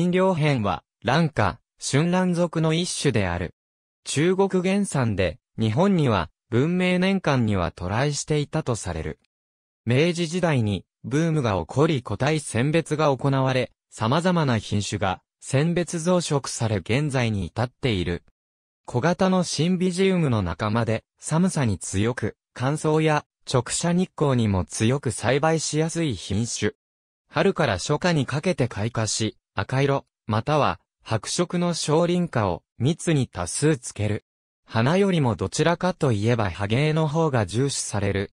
金良編は、蘭花、春蘭属の一種である。中国原産で、日本には、文明年間には渡来していたとされる。明治時代に、ブームが起こり個体選別が行われ、様々な品種が、選別増殖され現在に至っている。小型のシンビジウムの仲間で、寒さに強く、乾燥や直射日光にも強く栽培しやすい品種。春から初夏にかけて開花し、赤色、または白色の小輪花を蜜に多数つける。花よりもどちらかといえば葉芸の方が重視される。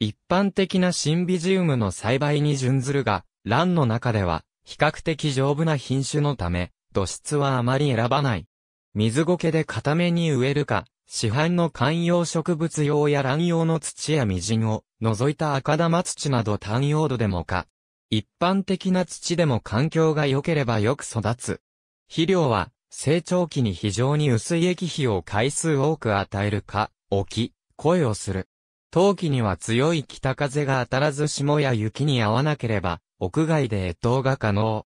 一般的なシンビジウムの栽培に準ずるが、蘭の中では比較的丈夫な品種のため、土質はあまり選ばない。水苔で固めに植えるか、市販の観葉植物用や卵用の土やみじんを除いた赤玉土など単用土でもか、一般的な土でも環境が良ければよく育つ。肥料は、成長期に非常に薄い液肥を回数多く与えるか、置き、声をする。冬季には強い北風が当たらず霜や雪に合わなければ、屋外で越冬が可能。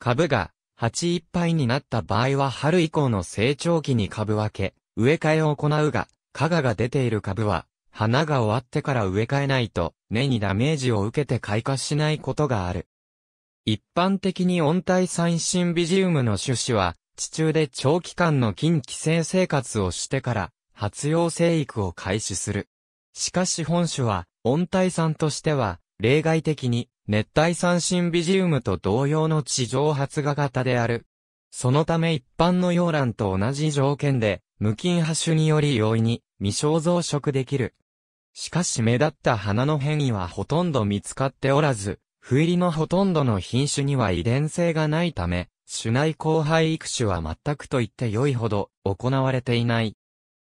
株が、鉢いっぱいになった場合は春以降の成長期に株分け、植え替えを行うが、加賀が出ている株は、花が終わってから植え替えないと、根にダメージを受けて開花しないことがある。一般的に温帯三心ビジウムの種子は、地中で長期間の近期生生活をしてから、発揚生育を開始する。しかし本種は、温帯産としては、例外的に、熱帯産心ビジウムと同様の地上発芽型である。そのため一般の洋蘭と同じ条件で、無菌破種により容易に未生増殖できる。しかし目立った花の変異はほとんど見つかっておらず、不入りのほとんどの品種には遺伝性がないため、種内交配育種は全くと言って良いほど行われていない。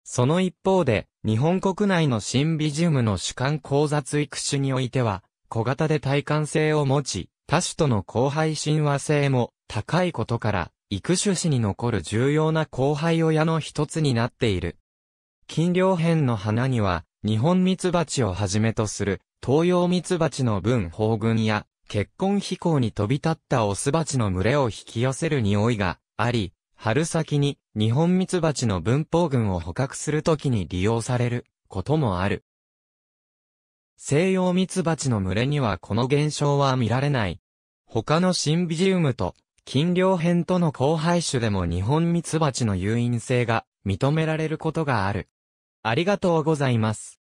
その一方で、日本国内のシンビジウムの主観交雑育種においては、小型で耐寒性を持ち、他種との交配親和性も高いことから、育種史に残る重要な交配親の一つになっている。近両編の花には、日本蜜蜂をはじめとする東洋蜜蜂の分法群や結婚飛行に飛び立ったオス蜂の群れを引き寄せる匂いがあり、春先に日本蜜蜂の分法群を捕獲するときに利用されることもある。西洋蜜蜂の群れにはこの現象は見られない。他のシンビジウムと近両編との交配種でも日本蜜蜂の誘引性が認められることがある。ありがとうございます。